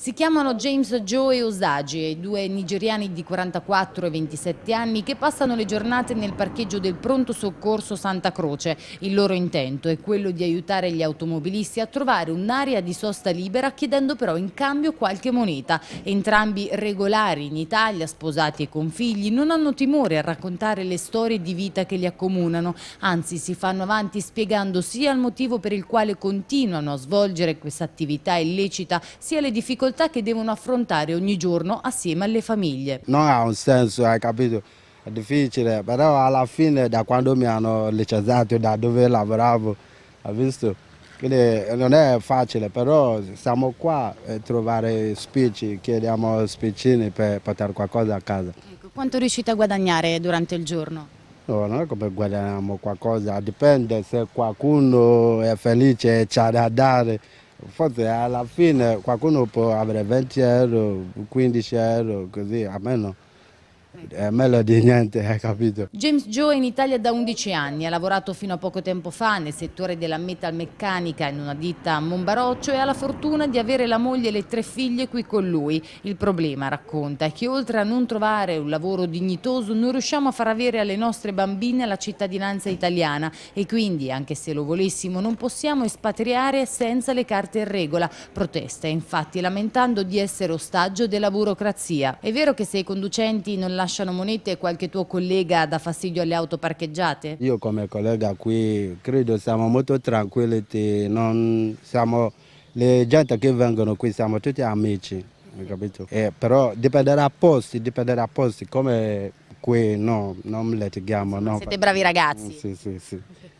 Si chiamano James Joe e Osage, due nigeriani di 44 e 27 anni che passano le giornate nel parcheggio del pronto soccorso Santa Croce. Il loro intento è quello di aiutare gli automobilisti a trovare un'area di sosta libera chiedendo però in cambio qualche moneta. Entrambi regolari in Italia, sposati e con figli, non hanno timore a raccontare le storie di vita che li accomunano, anzi si fanno avanti spiegando sia il motivo per il quale continuano a svolgere questa attività illecita, sia le difficoltà difficoltà che devono affrontare ogni giorno assieme alle famiglie. Non ha un senso, hai capito? È difficile, però alla fine da quando mi hanno licenziato da dove lavoravo, hai visto? Quindi eh, non è facile, però siamo qua a trovare spicci, chiediamo spicini per portare qualcosa a casa. Ecco, quanto riuscite a guadagnare durante il giorno? No, oh, non è come guadagniamo qualcosa, dipende se qualcuno è felice e c'ha da dare forse alla fine qualcuno può avere 20 euro, 15 euro, così, almeno è eh, meglio di niente, hai eh, capito? James Joe è in Italia da 11 anni, ha lavorato fino a poco tempo fa nel settore della metalmeccanica in una ditta a Monbaroccio e ha la fortuna di avere la moglie e le tre figlie qui con lui. Il problema, racconta, è che oltre a non trovare un lavoro dignitoso non riusciamo a far avere alle nostre bambine la cittadinanza italiana e quindi, anche se lo volessimo, non possiamo espatriare senza le carte in regola. Protesta infatti lamentando di essere ostaggio della burocrazia. È vero che se i conducenti non lasciano lasciano Monete e qualche tuo collega dà fastidio alle auto parcheggiate? Io come collega qui credo siamo molto tranquilli, siamo, le gente che vengono qui siamo tutti amici, capito? Eh, però dipenderà posti, dipenderà posti, come qui no, non litighiamo. No. Siete bravi ragazzi. Sì, sì, sì.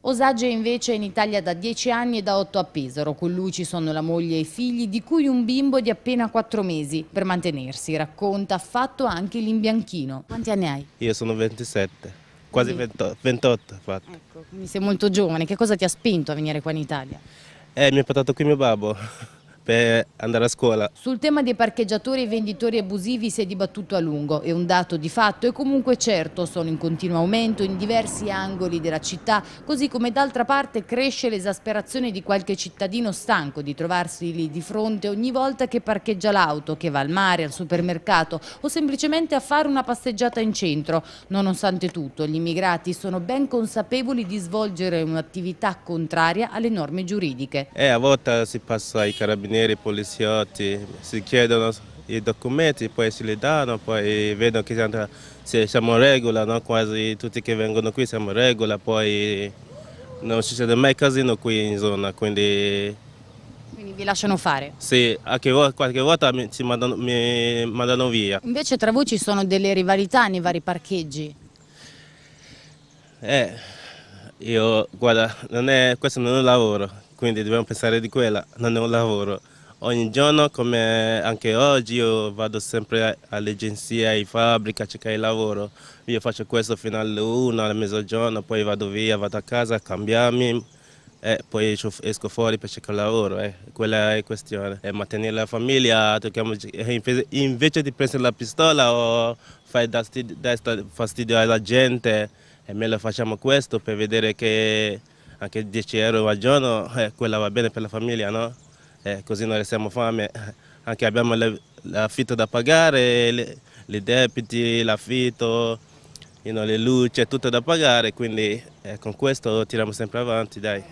Osage invece è in Italia da 10 anni e da 8 a Pesaro. Con lui ci sono la moglie e i figli, di cui un bimbo di appena 4 mesi. Per mantenersi, racconta, ha fatto anche l'imbianchino. Quanti anni hai? Io sono 27, quasi 28. 28 fatto. Ecco, quindi sei molto giovane. Che cosa ti ha spinto a venire qua in Italia? Eh, mi ha portato qui mio babbo per andare a scuola. Sul tema dei parcheggiatori e venditori abusivi si è dibattuto a lungo, è un dato di fatto e comunque certo sono in continuo aumento in diversi angoli della città, così come d'altra parte cresce l'esasperazione di qualche cittadino stanco di trovarsi lì di fronte ogni volta che parcheggia l'auto, che va al mare, al supermercato o semplicemente a fare una passeggiata in centro. Nonostante tutto, gli immigrati sono ben consapevoli di svolgere un'attività contraria alle norme giuridiche. Eh, a volte si passa ai carabinieri carabinieri, poliziotti, si chiedono i documenti, poi si li danno, poi vedono che siamo in regola, no? quasi tutti che vengono qui siamo in regola, poi non succede mai casino qui in zona, quindi... Quindi vi lasciano fare? Sì, volta, qualche volta mi, mandano, mi mandano via. Invece tra voi ci sono delle rivalità nei vari parcheggi? Eh, io, guarda, non è, questo non è un lavoro, quindi dobbiamo pensare di quella, non è un lavoro. Ogni giorno, come anche oggi, io vado sempre all'agenzia, in fabbrica a cercare lavoro. Io faccio questo fino alle 1, al mezzogiorno, poi vado via, vado a casa a cambiarmi e poi esco fuori per cercare lavoro. Eh. Quella è la questione. E mantenere la famiglia, invece di prendere la pistola o fare fastidio alla gente, è meglio facciamo questo per vedere che anche 10 euro al giorno, eh, quella va bene per la famiglia, no? Eh, così non restiamo fame, eh, anche abbiamo l'affitto da pagare, le, i debiti, l'affitto, you know, le luci, tutto da pagare, quindi eh, con questo tiriamo sempre avanti, dai.